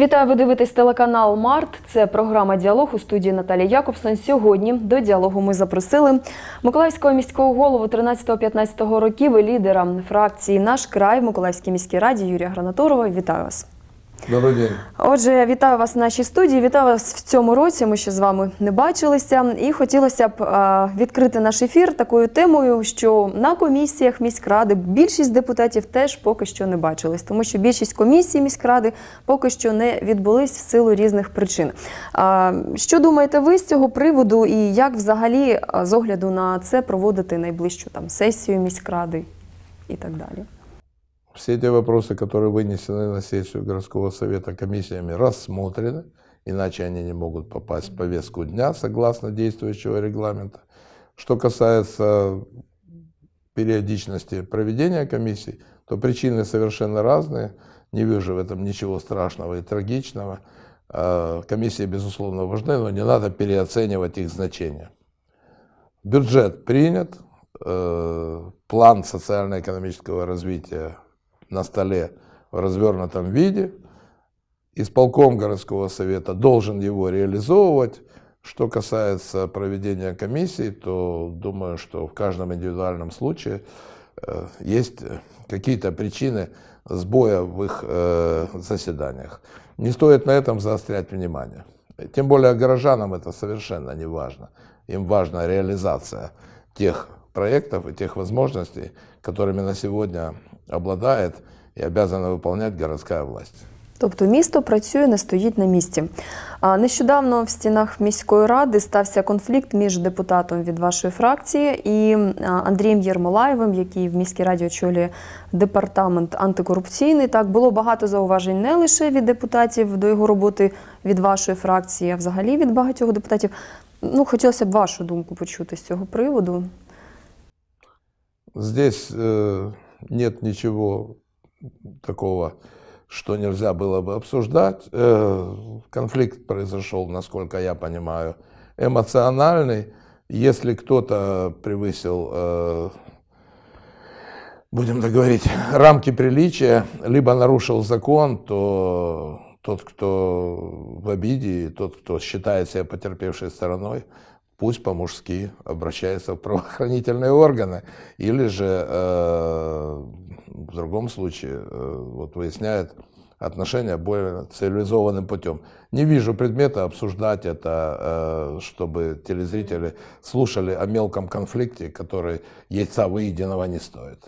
Вітаю, ви дивитесь телеканал Март. Це програма діалог у студії Наталі Якобсон. Сьогодні до діалогу ми запросили Миколаївського міського голову 13-15 років і лідера фракції Наш край в Миколаївській міській раді Юрія Гранатурова. Вітаю вас. Добрий день. Отже, вітаю вас в нашій студії. Вітаю вас в цьому році. Ми ще з вами не бачилися, і хотілося б відкрити наш ефір такою темою, що на комісіях міськради більшість депутатів теж поки що не бачились, тому що більшість комісій міськради поки що не відбулись в силу різних причин. що думаєте ви з цього приводу, і як взагалі з огляду на це проводити найближчу там сесію міськради і так далі? Все те вопросы, которые вынесены на сессию городского совета комиссиями, рассмотрены, иначе они не могут попасть в повестку дня согласно действующего регламента. Что касается периодичности проведения комиссий, то причины совершенно разные. Не вижу в этом ничего страшного и трагичного. А, комиссии, безусловно, важны, но не надо переоценивать их значение. Бюджет принят, э, план социально-экономического развития на столе в развернутом виде. Исполком городского совета должен его реализовывать. Что касается проведения комиссий, то думаю, что в каждом индивидуальном случае э, есть какие-то причины сбоя в их э, заседаниях. Не стоит на этом заострять внимание. Тем более горожанам это совершенно не важно. Им важна реализация тех проектов и тех возможностей, которыми на сегодня обладает и обязана выполнять городская власть. Тобто місто працює, не стоїть на місці. А нещодавно в стінах міської ради стався конфлікт між депутатом від вашої фракції і Андрієм Єрмолаєвим, який в міській раді очолює департамент антикорупційний. Так було багато зауважень не лише від депутатів до його роботи від вашої фракції, а взагалі від багатьох депутатів. Ну хотілося б вашу думку почути з цього приводу. Здесь э, нет ничего такого, что нельзя было бы обсуждать. Э, конфликт произошел, насколько я понимаю, эмоциональный. Если кто-то превысил, э, будем так говорить, рамки приличия, либо нарушил закон, то тот, кто в обиде, тот, кто считает себя потерпевшей стороной, пусть по-мужски обращается в правоохранительные органы. Или же э, в другом случае э, вот выясняет отношения более цивилизованным путем. Не вижу предмета обсуждать это, э, чтобы телезрители слушали о мелком конфликте, который яйца выеденного не стоит.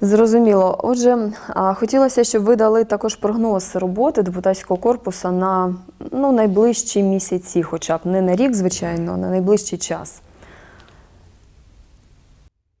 Зрозуміло. Отже, а, хотілося, щоб ви дали також прогноз роботи депутатського корпусу на ну, найближчі місяці, хоча б не на рік, звичайно, а на найближчий час.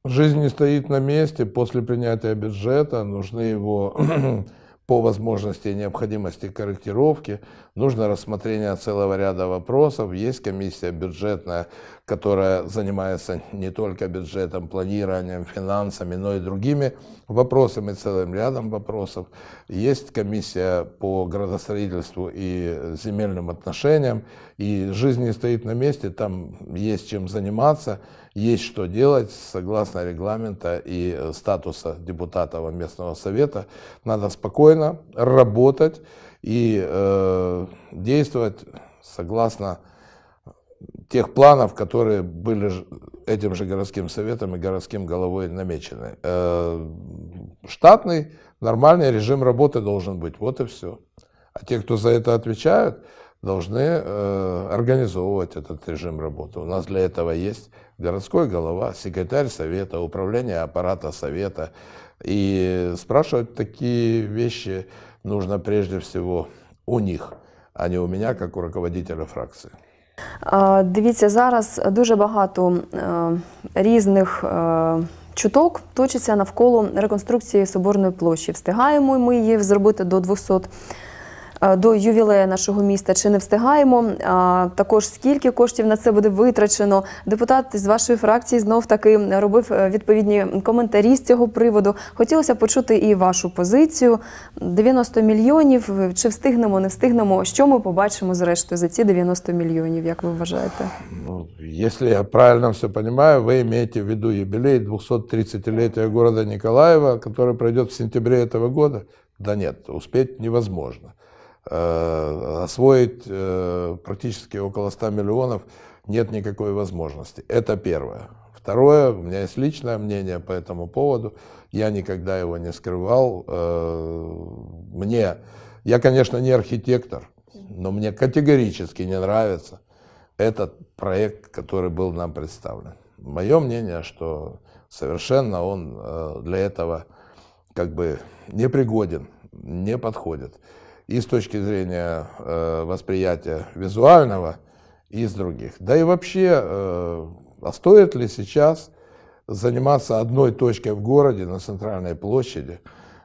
Жизнь не стоит на месте. После принятия бюджета нужны его по возможности и необходимости корректировки. Нужно рассмотрение целого ряда вопросов. Есть комиссия бюджетная, которая занимается не только бюджетом, планированием, финансами, но и другими вопросами, целым рядом вопросов. Есть комиссия по градостроительству и земельным отношениям, и жизнь не стоит на месте, там есть чем заниматься, есть что делать, согласно регламента и статуса депутатов местного совета. Надо спокойно работать и э, действовать согласно тех планов, которые были этим же городским советом и городским головой намечены. Э, штатный, нормальный режим работы должен быть, вот и все. А те, кто за это отвечают, должны э, организовывать этот режим работы. У нас для этого есть городской голова, секретарь совета, управление аппарата совета. И спрашивать такие вещи нужно прежде всего у них, а не у меня, как у руководителя фракции. Дивіться, зараз дуже багато е, різних е, чуток точиться навколо реконструкції Соборної площі. Встигаємо ми її зробити до 200 Е, до ювілея нашого міста чи не встигаємо. Е, також скільки коштів на це буде витрачено. Депутат з вашої фракції знов таки робив е, відповідні коментарі з цього приводу. Хотілося почути і вашу позицію: 90 мільйонів. Чи встигнемо, не встигнемо? Що ми побачимо зрештою за ці 90 мільйонів? Як ви вважаєте? Ну, якщо я правильно все розумію, ви маєте в виду юбілей 230-ліття міста Ніколаєва, який пройде в сентябрі цього року? Да нет, успеть невозможно. Э, освоить э, практически около 100 миллионов нет никакой возможности. Это первое. Второе, у меня есть личное мнение по этому поводу. Я никогда его не скрывал. Э, мне, я, конечно, не архитектор, но мне категорически не нравится этот проект, который был нам представлен. Мое мнение, что совершенно он для этого как бы не пригоден, не подходит и с точки зрения э, восприятия визуального, и с других. Да и вообще, э, а стоит ли сейчас заниматься одной точкой в городе на центральной площади,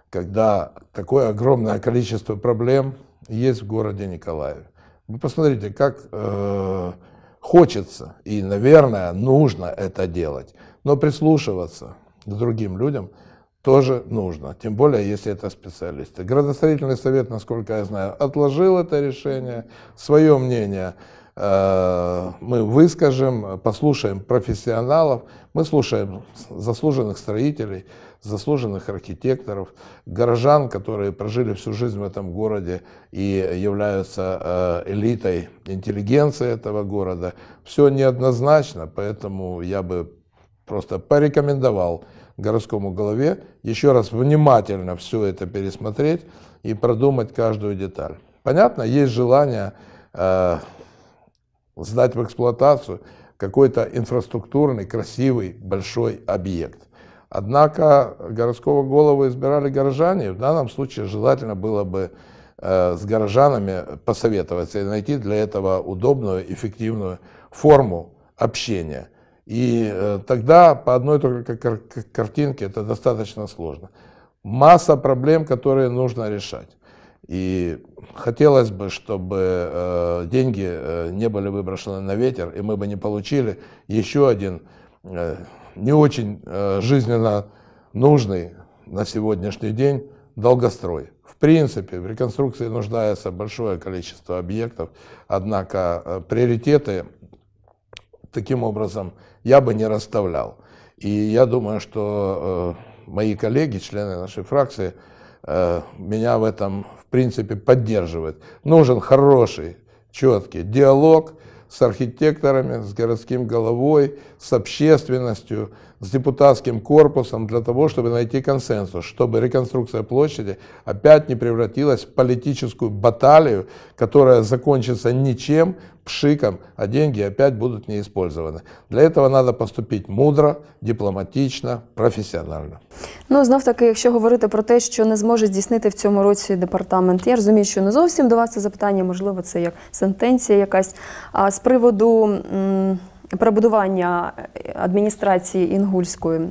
когда такое огромное количество проблем есть в городе Николаеве? Вы посмотрите, как э, хочется и, наверное, нужно это делать, но прислушиваться к другим людям – тоже нужно, тем более, если это специалисты. Градостроительный совет, насколько я знаю, отложил это решение, свое мнение э, мы выскажем, послушаем профессионалов, мы слушаем заслуженных строителей, заслуженных архитекторов, горожан, которые прожили всю жизнь в этом городе и являются э, элитой интеллигенции этого города. Все неоднозначно, поэтому я бы просто порекомендовал городскому голове, еще раз внимательно все это пересмотреть и продумать каждую деталь. Понятно, есть желание э, сдать в эксплуатацию какой-то инфраструктурный, красивый, большой объект. Однако городского голову избирали горожане, в данном случае желательно было бы э, с горожанами посоветоваться и найти для этого удобную, эффективную форму общения – и э, тогда по одной только картинке это достаточно сложно. Масса проблем, которые нужно решать. И хотелось бы, чтобы э, деньги э, не были выброшены на ветер, и мы бы не получили еще один не очень жизненно нужный на сегодняшний день долгострой. В принципе, в реконструкции нуждается большое количество объектов, однако приоритеты таким образом я бы не расставлял. И я думаю, что э, мои коллеги, члены нашей фракции, э, меня в этом, в принципе, поддерживают. Нужен хороший, четкий диалог с архитекторами, с городским головой, с общественностью, с депутатским корпусом для того, чтобы найти консенсус, чтобы реконструкция площади опять не превратилась в политическую баталию, которая закончится ничем, пшиком, а деньги опять будут не использованы. Для этого надо поступить мудро, дипломатично, профессионально. Ну знов таки, якщо говорити про те, що не зможе здійснити в цьому році департамент, я розумію, що не зовсім до вас це запитання, можливо, це як сентенція якась. А з приводу. М перебудування е, адміністрації Інгульської е,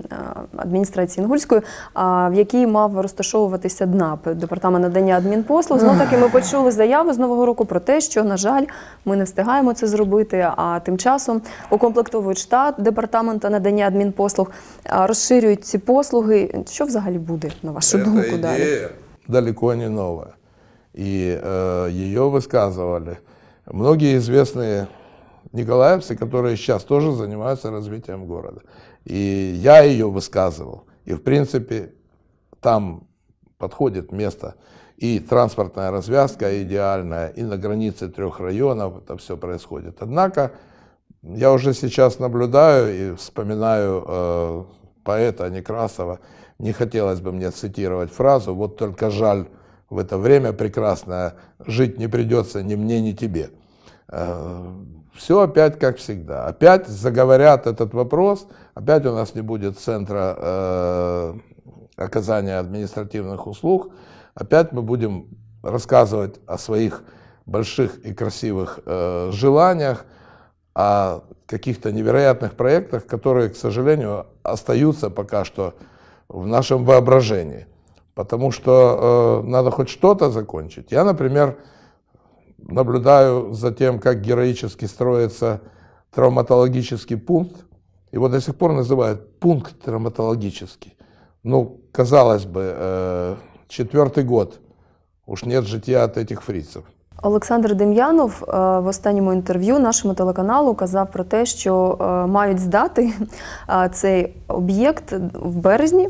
адміністрації Інгульської, в якій мав розташовуватися ДНАП департамент надання адмінпослуг. Знов таки ми почули заяву з нового року про те, що на жаль ми не встигаємо це зробити. А тим часом укомплектовують штат департаменту надання адмінпослуг, розширюють ці послуги. Що взагалі буде на вашу Эта думку? Далі далеко не нова, і е, її висказували. Многие звісні. николаевцы, которые сейчас тоже занимаются развитием города. И я ее высказывал. И, в принципе, там подходит место и транспортная развязка идеальная, и на границе трех районов это все происходит. Однако я уже сейчас наблюдаю и вспоминаю э, поэта Некрасова, не хотелось бы мне цитировать фразу, вот только жаль, в это время прекрасное жить не придется ни мне, ни тебе. Э, все опять как всегда. Опять заговорят этот вопрос, опять у нас не будет центра э, оказания административных услуг, опять мы будем рассказывать о своих больших и красивых э, желаниях, о каких-то невероятных проектах, которые, к сожалению, остаются пока что в нашем воображении. Потому что э, надо хоть что-то закончить. Я, например, наблюдаю за тем, как героически строится травматологический пункт. Его до сих пор называют пункт травматологический. Ну, казалось бы, э, четвертый год. Уж нет життя от этих фриців. Олександр Дем'янов е, в останньому інтерв'ю нашому телеканалу казав про те, що е, мають здати е, цей об'єкт в березні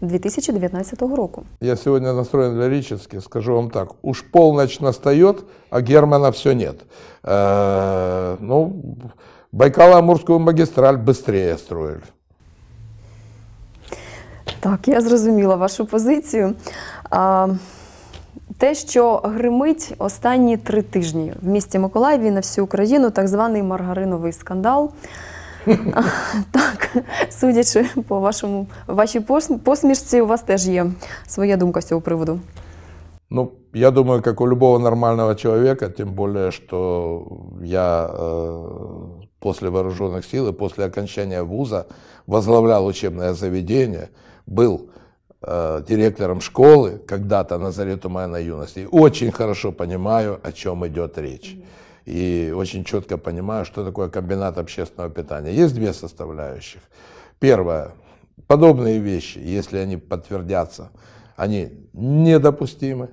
2019 року. Я сьогодні настроєн лірически, скажу вам так: уж полночь настає, а Германа все нет. Е, ну, Байкало-Амурську магістраль швидше строїли. Так, я зрозуміла вашу позицію. А, те, що гримить останні три тижні в місті Миколаєві на всю Україну, так званий маргариновий скандал. Так, судячи по вашому вашій посмішці, у вас теж є своя думка з цього приводу. Ну, я думаю, как у любого нормального человека, тем более, что я э, после вооруженных сил и после окончания вуза возглавлял учебное заведение, был э, директором школы когда-то на заре туманной юности. и Очень хорошо понимаю, о чем идет речь и очень четко понимаю, что такое комбинат общественного питания. Есть две составляющих. Первое. Подобные вещи, если они подтвердятся, они недопустимы.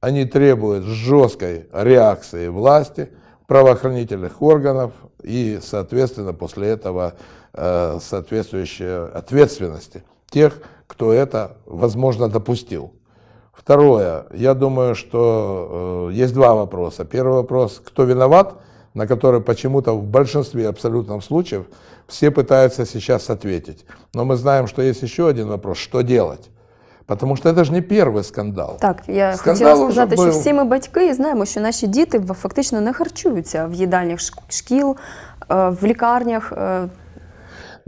Они требуют жесткой реакции власти, правоохранительных органов и, соответственно, после этого э, соответствующей ответственности тех, кто это, возможно, допустил. Второе, я думаю, что э, есть два вопроса. Первый вопрос, кто виноват, на который почему-то в большинстве абсолютном случаев все пытаются сейчас ответить. Но мы знаем, что есть еще один вопрос, что делать? Потому что это ж не первый скандал. Так, я скандал хотіла сказати, був... що всі ми батьки знаємо, що наші діти фактично не харчуються в їдальнях шкіл, э, в лікарнях. Э,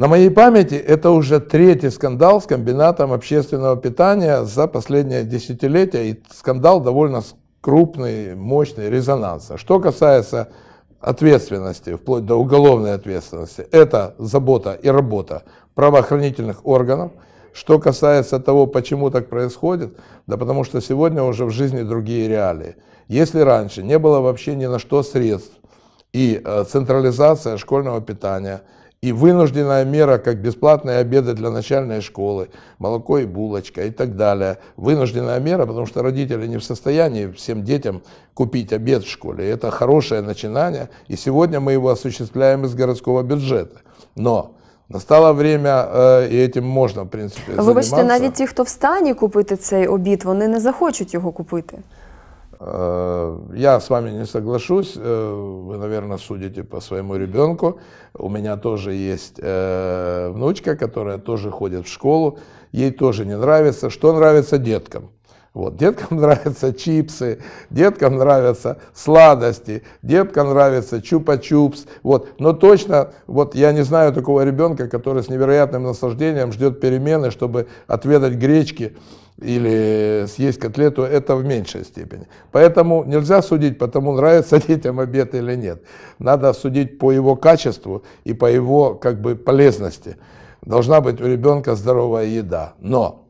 на моей памяти это уже третий скандал с комбинатом общественного питания за последнее десятилетие, и скандал довольно крупный, мощный, резонанс. Что касается ответственности, вплоть до уголовной ответственности, это забота и работа правоохранительных органов. Что касается того, почему так происходит, да потому что сегодня уже в жизни другие реалии. Если раньше не было вообще ни на что средств, и э, централизация школьного питания – и вынужденная мера, как бесплатные обеды для начальной школы, молоко и булочка и так далее. Вынужденная мера, потому что родители не в состоянии всем детям купить обед в школе. Это хорошее начинание, и сегодня мы его осуществляем из городского бюджета. Но Настало время, э, и этим можно, в принципі. Вибачте, займатися. навіть ті, хто в стані купити цей обід, вони не захочуть його купити. Я с вами не соглашусь, э, вы, наверное, судите по своему ребенку. У меня тоже есть э, внучка, которая тоже ходит в школу, ей тоже не нравится. Что нравится деткам? Вот, деткам нравятся чипсы, деткам нравятся сладости, деткам нравится чупа-чупс. Вот. Но точно, вот я не знаю такого ребенка, который с невероятным наслаждением ждет перемены, чтобы отведать гречки или съесть котлету, это в меньшей степени. Поэтому нельзя судить потому нравится детям обед или нет. Надо судить по его качеству и по его как бы полезности. Должна быть у ребенка здоровая еда. Но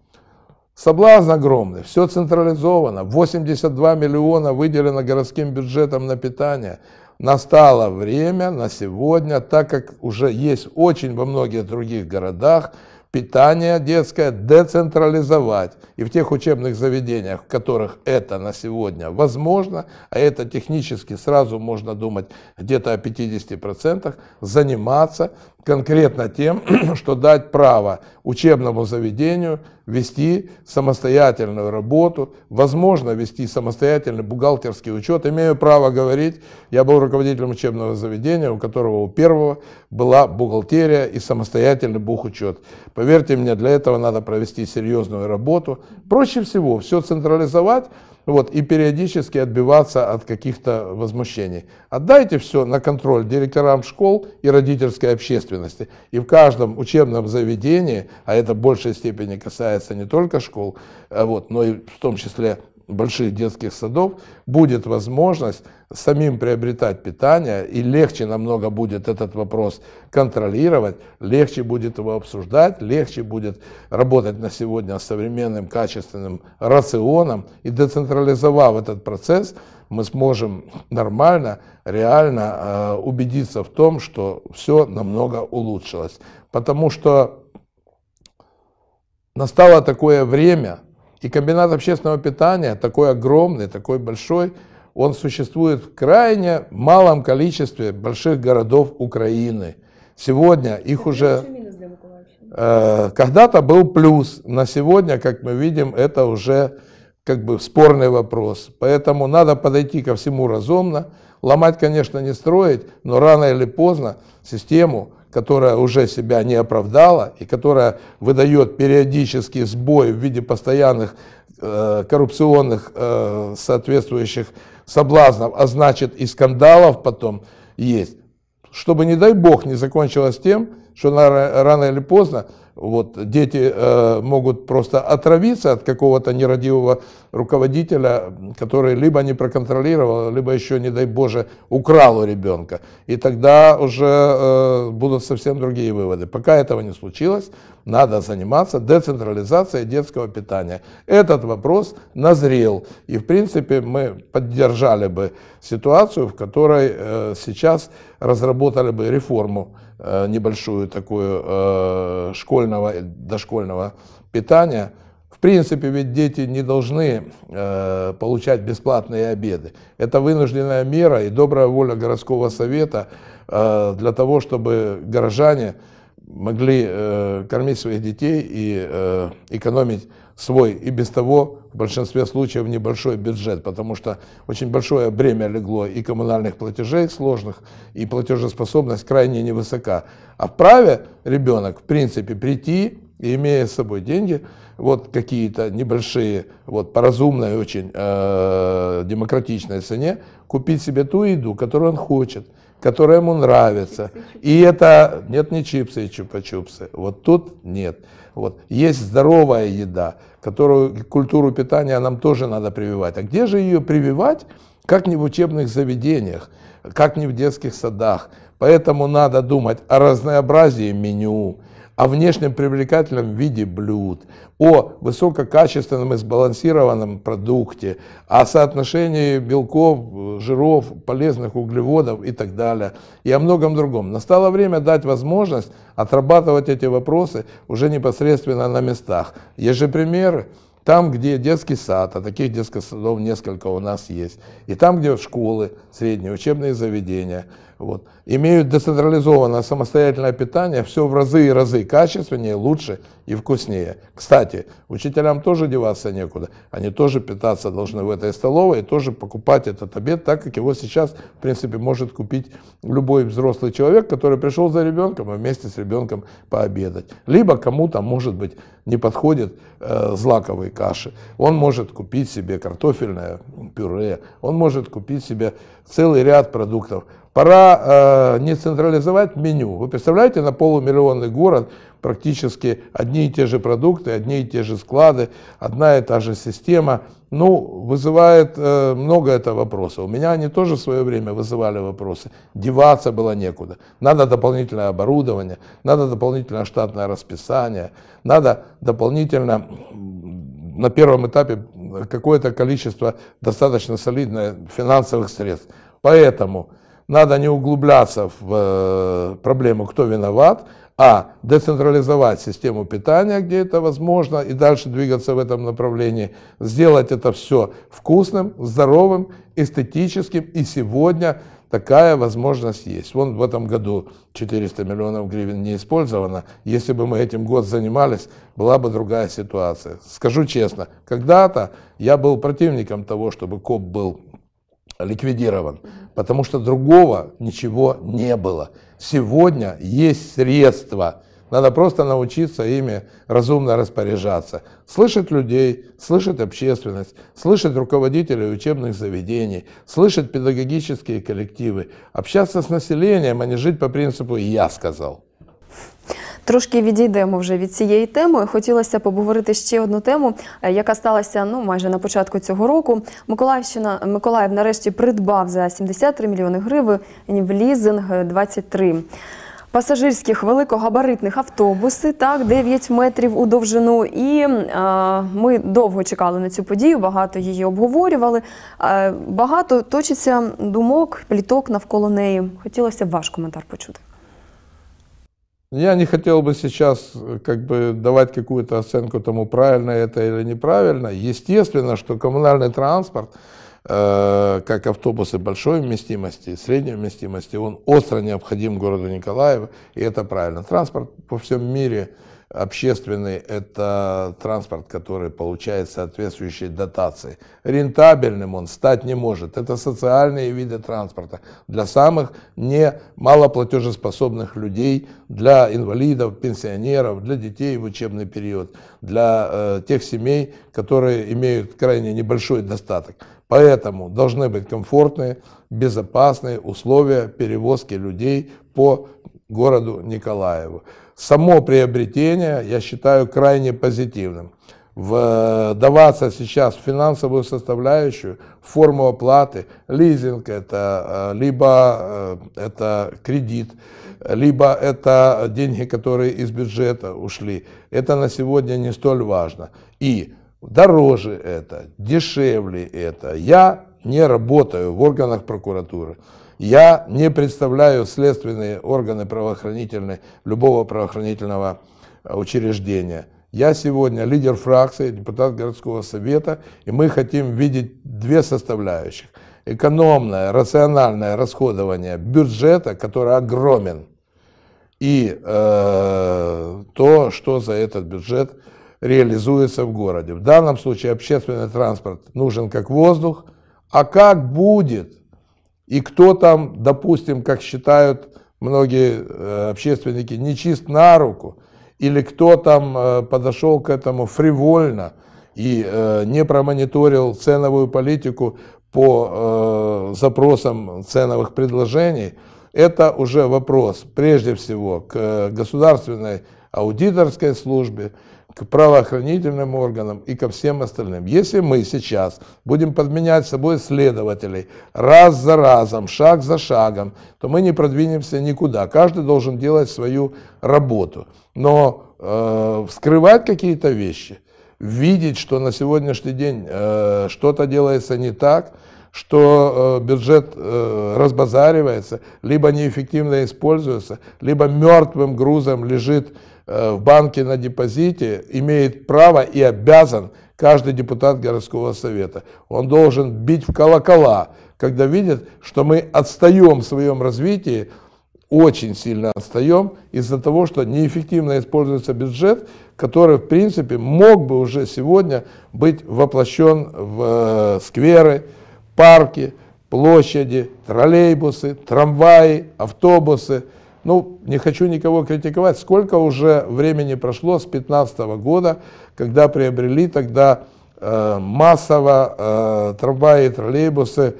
Соблазн огромный, все централизовано, 82 миллиона выделено городским бюджетом на питание. Настало время на сегодня, так как уже есть очень во многих других городах питание детское децентрализовать. И в тех учебных заведениях, в которых это на сегодня возможно, а это технически сразу можно думать где-то о 50%, заниматься конкретно тем, что дать право учебному заведению вести самостоятельную работу, возможно вести самостоятельный бухгалтерский учет. Имею право говорить, я был руководителем учебного заведения, у которого у первого была бухгалтерия и самостоятельный бухучет. По Поверьте мне, для этого надо провести серьезную работу. Проще всего все централизовать вот, и периодически отбиваться от каких-то возмущений. Отдайте все на контроль директорам школ и родительской общественности. И в каждом учебном заведении, а это в большей степени касается не только школ, э, вот, но и в том числе больших детских садов, будет возможность самим приобретать питание, и легче намного будет этот вопрос контролировать, легче будет его обсуждать, легче будет работать на сегодня с современным качественным рационом, и децентрализовав этот процесс, мы сможем нормально, реально э, убедиться в том, что все намного улучшилось. Потому что настало такое время – и комбинат общественного питания, такой огромный, такой большой, он существует в крайне малом количестве больших городов Украины. Сегодня их уже... Э, когда-то был плюс, на сегодня, как мы видим, это уже как бы спорный вопрос. Поэтому надо подойти ко всему разумно. Ломать, конечно, не строить, но рано или поздно систему которая уже себя не оправдала и которая выдает периодический сбой в виде постоянных э, коррупционных э, соответствующих соблазнов, а значит и скандалов потом есть, чтобы, не дай бог, не закончилось тем, что рано или поздно вот, дети э, могут просто отравиться от какого-то нерадивого руководителя, который либо не проконтролировал, либо еще, не дай Боже, украл у ребенка. И тогда уже э, будут совсем другие выводы. Пока этого не случилось, надо заниматься децентрализацией детского питания. Этот вопрос назрел. И, в принципе, мы поддержали бы ситуацию, в которой э, сейчас разработали бы реформу э, небольшую такую э, школьного, э, дошкольного питания. В принципе, ведь дети не должны получать бесплатные обеды. Это вынужденная мера и добрая воля городского совета для того, чтобы горожане могли кормить своих детей и экономить свой и без того в большинстве случаев небольшой бюджет, потому что очень большое бремя легло и коммунальных платежей сложных, и платежеспособность крайне невысока. А вправе ребенок, в принципе, прийти, имея с собой деньги, вот какие-то небольшие, вот по разумной очень э, демократичной цене, купить себе ту еду, которую он хочет, которая ему нравится. И это нет не чипсы и чупа-чупсы. Вот тут нет. Вот. Есть здоровая еда, которую культуру питания нам тоже надо прививать. А где же ее прививать? Как не в учебных заведениях, как не в детских садах. Поэтому надо думать о разнообразии меню, о внешнем привлекательном виде блюд, о высококачественном и сбалансированном продукте, о соотношении белков, жиров, полезных углеводов и так далее, и о многом другом. Настало время дать возможность отрабатывать эти вопросы уже непосредственно на местах. Есть же примеры, там, где детский сад, а таких детских садов несколько у нас есть, и там, где школы, средние учебные заведения – вот, имеют децентрализованное самостоятельное питание, все в разы и разы качественнее, лучше и вкуснее. Кстати, учителям тоже деваться некуда, они тоже питаться должны в этой столовой и тоже покупать этот обед, так как его сейчас, в принципе, может купить любой взрослый человек, который пришел за ребенком и а вместе с ребенком пообедать. Либо кому-то, может быть, не подходит э, злаковой каши, он может купить себе картофельное пюре, он может купить себе целый ряд продуктов, Пора э, не централизовать меню. Вы представляете, на полумиллионный город практически одни и те же продукты, одни и те же склады, одна и та же система. Ну, вызывает э, много это вопросов. У меня они тоже в свое время вызывали вопросы. Деваться было некуда. Надо дополнительное оборудование, надо дополнительное штатное расписание, надо дополнительно на первом этапе какое-то количество достаточно солидное финансовых средств. Поэтому надо не углубляться в э, проблему, кто виноват, а децентрализовать систему питания, где это возможно, и дальше двигаться в этом направлении, сделать это все вкусным, здоровым, эстетическим, и сегодня такая возможность есть. Вон в этом году 400 миллионов гривен не использовано, если бы мы этим год занимались, была бы другая ситуация. Скажу честно, когда-то я был противником того, чтобы КОП был ликвидирован, потому что другого ничего не было. Сегодня есть средства, надо просто научиться ими разумно распоряжаться. Слышать людей, слышать общественность, слышать руководителей учебных заведений, слышать педагогические коллективы, общаться с населением, а не жить по принципу «я сказал». Трошки відійдемо вже від цієї теми. Хотілося б поговорити ще одну тему, е, яка сталася ну майже на початку цього року. Миколаївщина Миколаїв нарешті придбав за 73 мільйони гривень в лізинг 23 Пасажирських великогабаритних автобуси, так 9 метрів у довжину. І а, е, ми довго чекали на цю подію, багато її обговорювали. А, е, багато точиться думок, пліток навколо неї. Хотілося б ваш коментар почути. Я не хотел бы сейчас э, как бы давать какую-то оценку тому, правильно это или неправильно. Естественно, что коммунальный транспорт, э, как автобусы большой вместимости средней вместимости, он остро необходим городу Николаеву, и это правильно. Транспорт по всем миру. Общественный – это транспорт, который получает соответствующие дотации. Рентабельным он стать не может. Это социальные виды транспорта для самых не малоплатежеспособных людей, для инвалидов, пенсионеров, для детей в учебный период, для э, тех семей, которые имеют крайне небольшой достаток. Поэтому должны быть комфортные, безопасные условия перевозки людей по городу Николаеву. Само приобретение я считаю крайне позитивным. Вдаваться э, сейчас в финансовую составляющую, форму оплаты, лизинг это э, либо э, это кредит, либо это деньги, которые из бюджета ушли. Это на сегодня не столь важно. И дороже это, дешевле это. Я не работаю в органах прокуратуры. Я не представляю следственные органы правоохранительные любого правоохранительного э, учреждения. Я сегодня лидер фракции, депутат городского совета, и мы хотим видеть две составляющих. Экономное, рациональное расходование бюджета, который огромен, и э, то, что за этот бюджет реализуется в городе. В данном случае общественный транспорт нужен как воздух, а как будет – и кто там, допустим, как считают многие э, общественники, нечист на руку, или кто там э, подошел к этому фривольно и э, не промониторил ценовую политику по запросам ценовых предложений, это уже вопрос прежде всего к государственной аудиторской службе, к правоохранительным органам и ко всем остальным. Если мы сейчас будем подменять собой следователей раз за разом, шаг за шагом, то мы не продвинемся никуда. Каждый должен делать свою работу. Но э, вскрывать какие-то вещи, видеть, что на сегодняшний день э, что-то делается не так, что э, бюджет э, разбазаривается, либо неэффективно используется, либо мертвым грузом лежит Э, в банке на депозите имеет право и обязан каждый депутат городского совета. Он должен бить в колокола, когда видит, что мы отстаем в своем развитии, очень сильно отстаем из-за того, что неэффективно используется бюджет, который, в принципе, мог бы уже сегодня быть воплощен в э, скверы, парки, площади, троллейбусы, трамваи, автобусы, ну, не хочу никого критиковать, сколько уже времени прошло с 2015 года, когда приобрели тогда э, массово э, трамваи и троллейбусы,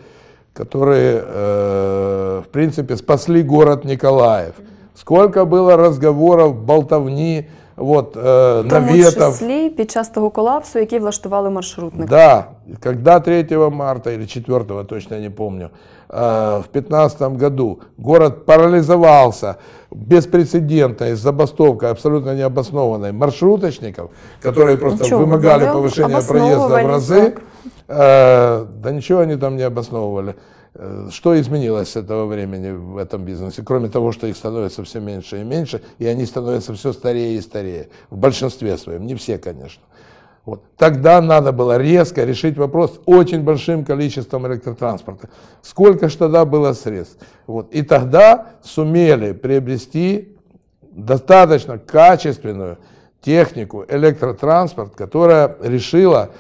которые, э, в принципе, спасли город Николаев. Сколько было разговоров, болтовни, вот э, Тому наветов. числі під час того колапсу, який влаштували маршрутники. Да, когда 3 марта или 4, точно не помню, э, в 15 году город парализовался беспрецедентной забастовкой, абсолютно необоснованной маршруточников, которые ну просто Ничего, вымогали повышение проезда в разы. Э, да ничего они там не обосновывали. Э, что изменилось с этого времени в этом бизнесе? Кроме того, что их становится все меньше и меньше, и они становятся все старее и старее. В большинстве своем, не все, конечно. Вот. Тогда надо было резко решить вопрос с очень большим количеством электротранспорта. Сколько же тогда было средств? Вот. И тогда сумели приобрести достаточно качественную технику, электротранспорт, которая решила,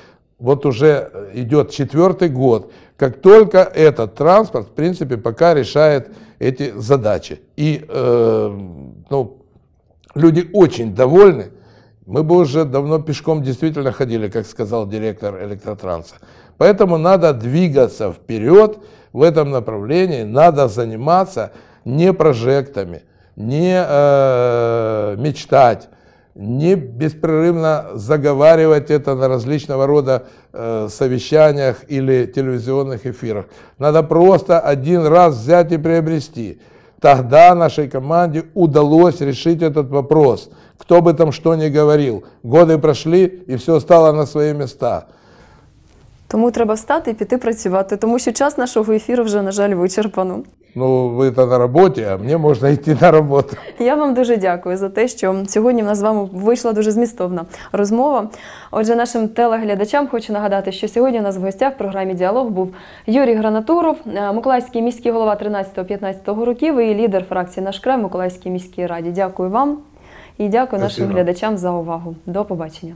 вот уже э, идет четвертый год, как только этот транспорт, в принципе, пока решает эти задачи. И э, ну, люди очень довольны. Мы бы уже давно пешком действительно ходили, как сказал директор электротранса. Поэтому надо двигаться вперед в этом направлении, надо заниматься не прожектами, не э, мечтать, не беспрерывно заговаривать это на различного рода э, совещаниях или телевизионных эфирах. Надо просто один раз взять и приобрести. Тогда нашей команде удалось решить этот вопрос. Кто бы там что ни говорил. Годы прошли и все стало на свои места. Тому треба встати і піти працювати, тому що час нашого ефіру вже, на жаль, вичерпано. Ну, ви то на роботі, а мені можна йти на роботу. Я вам дуже дякую за те, що сьогодні в нас з вами вийшла дуже змістовна розмова. Отже, нашим телеглядачам хочу нагадати, що сьогодні у нас в гостях в програмі діалог був Юрій Гранатуров, е, Миколаївський міський голова 13-15 років і лідер фракції наш край Миколаївській міській раді. Дякую вам і дякую Спасибо. нашим глядачам за увагу. До побачення.